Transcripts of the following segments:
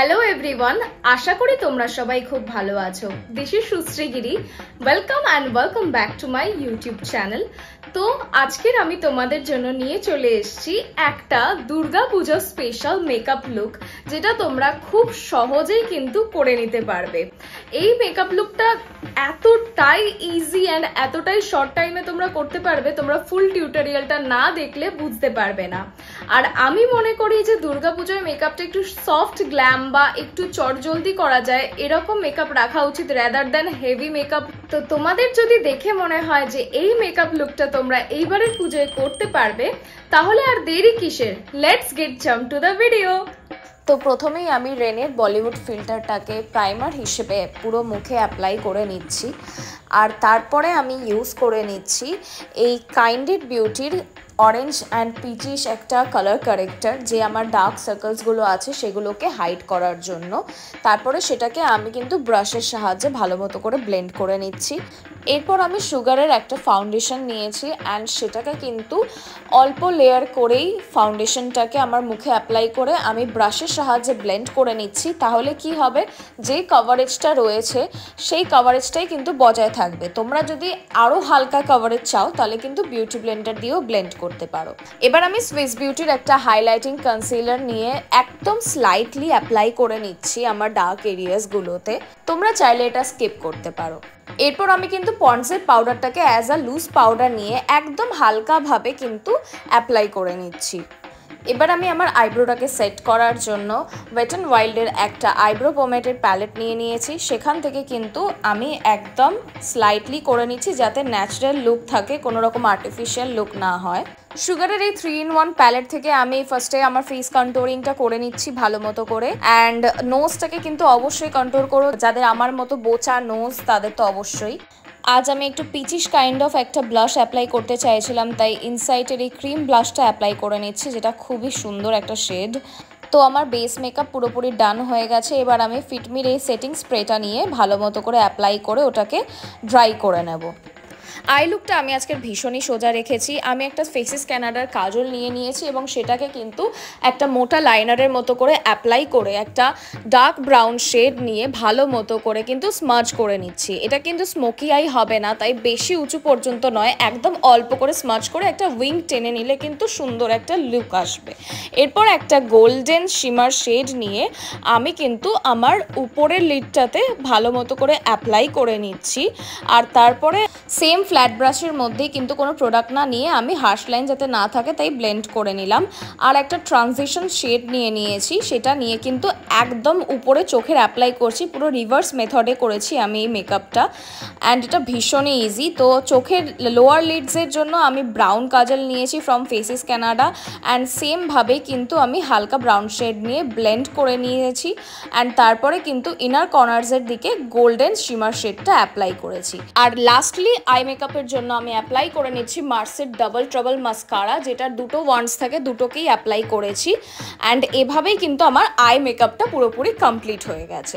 hello everyone আশা করি তোমরা সবাই খুব ভালো আছো this is Sushrigiri welcome and welcome back to my YouTube channel তো আজকের আমি তোমাদের জন্য নিয়ে চলে এসেছি একটা দুর্গাপুজো স্পেশাল মেকআপ লুক যেটা তোমরা খুব সহজেই কিন্তু করে নিতে পারবে এই মেকআপ লুকটা এতটাই ইজি অ্যান্ড এতটাই শর্ট টাইমে তোমরা করতে পারবে তোমরা ফুল টিউটোরিয়ালটা না দেখলে বুঝতে পারবে না আর আমি মনে করি যে দুর্গা পুজোর মেকআপটা একটু সফট গ্ল্যাম বা একটু চটজলদি করা যায় এরকম মেকআপ রাখা উচিত রেদার দেন হেভি মেকআপ তো তোমাদের যদি দেখে মনে হয় যে এই মেকআপ লুকটা তোমরা এইবারের পুজোয় করতে পারবে তাহলে আর দেরি কিসের let's get jump to the video তো প্রথমেই আমি রেনের বলিউড ফিল্টারটাকে প্রাইমার হিসেবে পুরো মুখে অ্যাপ্লাই করে নিচ্ছি আর তারপরে আমি ইউজ করে নিচ্ছি এই কাইন্ডেড বিউটির অরেঞ্জ অ্যান্ড পিচিস একটা কালার কারেক্টার যে আমার ডার্ক সার্কেলসগুলো আছে সেগুলোকে হাইড করার জন্য তারপরে সেটাকে আমি কিন্তু ব্রাশের সাহায্যে ভালো মতো করে ব্লেন্ড করে নিচ্ছি এরপর আমি সুগারের একটা ফাউন্ডেশন নিয়েছি অ্যান্ড সেটাকে কিন্তু অল্প লেয়ার করেই ফাউন্ডেশনটাকে আমার মুখে অ্যাপ্লাই করে আমি ব্রাশের সাহায্যে ব্লেন্ড করে নিচ্ছি তাহলে কি হবে যে কভারেজটা রয়েছে সেই কভারেজটাই কিন্তু বজায় থাকবে তোমরা যদি আরও হালকা কভারেজ চাও তাহলে কিন্তু বিউটি ব্লেন্ডার দিয়েও ব্লেন্ড করতে পারো এবার আমি সুইস বিউটির একটা হাইলাইটিং কনসিলার নিয়ে একদম স্লাইটলি অ্যাপ্লাই করে নিচ্ছি আমার ডার্ক এরিয়াসগুলোতে তোমরা চাইলে এটা স্কিপ করতে পারো এরপর আমি কিন্তু পন্ডসের পাউডারটাকে অ্যাজ আ লুজ পাউডার নিয়ে একদম হালকাভাবে কিন্তু অ্যাপ্লাই করে নিচ্ছি এবার আমি আমার আইব্রোটাকে সেট করার জন্য ওয়েট অ্যান্ড ওয়াইল্ডের একটা আইব্রো পোমেটের প্যালেট নিয়ে নিয়েছি সেখান থেকে কিন্তু আমি একদম স্লাইটলি করে নিচ্ছি যাতে ন্যাচারাল লুক থাকে কোনো রকম আর্টিফিশিয়াল লুক না হয় সুগারের এই থ্রি ইন ওয়ান প্যালেট থেকে আমি ফার্স্টে আমার ফেস কন্ট্রোলিংটা করে নিচ্ছি ভালো মতো করে অ্যান্ড নোজটাকে কিন্তু অবশ্যই কন্ট্রোল করো যাদের আমার মতো বোচা নোজ তাদের তো অবশ্যই আজ আমি একটু পিচিশ কাইন্ড অফ একটা ব্লাশ অ্যাপ্লাই করতে চাইছিলাম তাই ইনসাইটের এই ক্রিম ব্লাশটা অ্যাপ্লাই করে নিচ্ছি যেটা খুবই সুন্দর একটা শেড তো আমার বেস মেকআপ পুরোপুরি ডান হয়ে গেছে এবার আমি ফিটমির এই সেটিং স্প্রেটা নিয়ে ভালো মতো করে অ্যাপ্লাই করে ওটাকে ড্রাই করে নেব আই লুকটা আমি আজকে ভীষণই সোজা রেখেছি আমি একটা ফেসিস ক্যানাডার কাজল নিয়ে নিয়েছি এবং সেটাকে কিন্তু একটা মোটা লাইনারের মতো করে অ্যাপ্লাই করে একটা ডার্ক ব্রাউন শেড নিয়ে ভালো মতো করে কিন্তু স্মাজ করে নিচ্ছি এটা কিন্তু স্মোকি আই হবে না তাই বেশি উঁচু পর্যন্ত নয় একদম অল্প করে স্মাজ করে একটা উইং টেনে নিলে কিন্তু সুন্দর একটা লুক আসবে এরপর একটা গোল্ডেন শিমার শেড নিয়ে আমি কিন্তু আমার উপরের লিডটাতে ভালো মতো করে অ্যাপ্লাই করে নিচ্ছি আর তারপরে সেম ফ্ল্যাট ফ্ল্যাট ব্রাশের মধ্যে কিন্তু কোনো প্রোডাক্ট না নিয়ে আমি হার্শ লাইন যাতে না থাকে তাই ব্লেন্ড করে নিলাম আর একটা ট্রানজিশন শেড নিয়ে নিয়েছি সেটা নিয়ে কিন্তু একদম উপরে চোখের অ্যাপ্লাই করছি পুরো রিভার্স মেথডে করেছি আমি এই মেকআপটা অ্যান্ড এটা ভীষণই ইজি তো চোখের লোয়ার লিডসের জন্য আমি ব্রাউন কাজল নিয়েছি ফ্রম ফেসিস ক্যানাডা অ্যান্ড সেমভাবে কিন্তু আমি হালকা ব্রাউন শেড নিয়ে ব্লেন্ড করে নিয়েছি অ্যান্ড তারপরে কিন্তু ইনার কর্নার্সের দিকে গোল্ডেন শিমার শেডটা অ্যাপ্লাই করেছি আর লাস্টলি আই মেকআপ মেকআপের জন্য আমি অ্যাপ্লাই করে নিচ্ছি মার্সের ডাবল ট্রাবল মাস্কারা যেটা দুটো ওয়ান্স থাকে দুটোকেই অ্যাপ্লাই করেছি অ্যান্ড এভাবেই কিন্তু আমার আই মেকআপটা পুরোপুরি কমপ্লিট হয়ে গেছে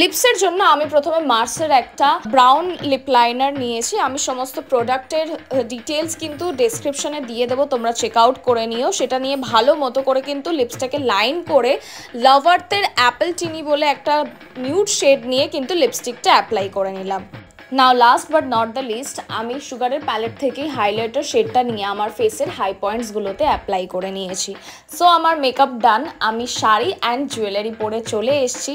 লিপসের জন্য আমি প্রথমে মার্সের একটা ব্রাউন লিপ লাইনার নিয়েছি আমি সমস্ত প্রোডাক্টের ডিটেলস কিন্তু ডেসক্রিপশানে দিয়ে দেবো তোমরা চেক আউট করে নিও সেটা নিয়ে ভালো মতো করে কিন্তু লিপসটাকে লাইন করে লাভার্থের অ্যাপেল চিনি বলে একটা নিউড শেড নিয়ে কিন্তু লিপস্টিকটা অ্যাপ্লাই করে নিলাম now last but not the least আমি সুগারের প্যালেট থেকেই হাইলাইটার শেডটা নিয়ে আমার ফেসের হাই পয়েন্টসগুলোতে অ্যাপ্লাই করে নিয়েছি সো আমার মেকআপ ডান আমি শাড়ি অ্যান্ড জুয়েলারি পরে চলে এসেছি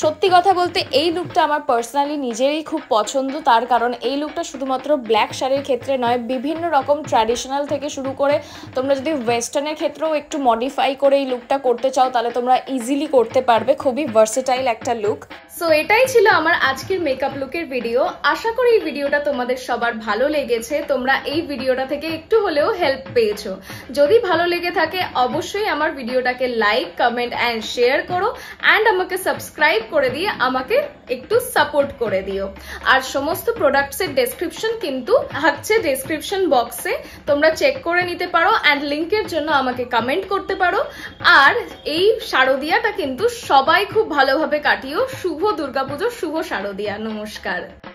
সত্যি কথা বলতে এই লুকটা আমার পার্সোনালি নিজেরই খুব পছন্দ তার কারণ এই লুকটা শুধুমাত্র ব্ল্যাক শাড়ির ক্ষেত্রে নয় বিভিন্ন রকম ট্র্যাডিশনাল থেকে শুরু করে তোমরা যদি ওয়েস্টার্নের ক্ষেত্রেও একটু মডিফাই করে এই লুকটা করতে চাও তাহলে তোমরা ইজিলি করতে পারবে খুবই ভার্সেটাইল একটা লুক সো এটাই ছিল আমার আজকের মেকআপ লুকের ভিডিও আশা করি এই ভিডিওটা তোমাদের সবার ভালো লেগেছে তোমরা এই ভিডিওটা থেকে একটু হলেও হেল্প পেয়েছো যদি ভালো লেগে থাকে অবশ্যই আমার ভিডিওটাকে লাইক কমেন্ট অ্যান্ড শেয়ার করো অ্যান্ড আমাকে সাবস্ক্রাইব করে দিয়ে আমাকে একটু সাপোর্ট করে দিও আর সমস্ত প্রোডাক্টসের ডেসক্রিপশন কিন্তু থাকছে ডেসক্রিপশন বক্সে তোমরা চেক করে নিতে পারো অ্যান্ড লিঙ্কের জন্য আমাকে কমেন্ট করতে পারো আর এই শারদিয়াটা কিন্তু সবাই খুব ভালোভাবে কাটিও শুভ দুর্গাপুজো শুভ শারদিয়া নমস্কার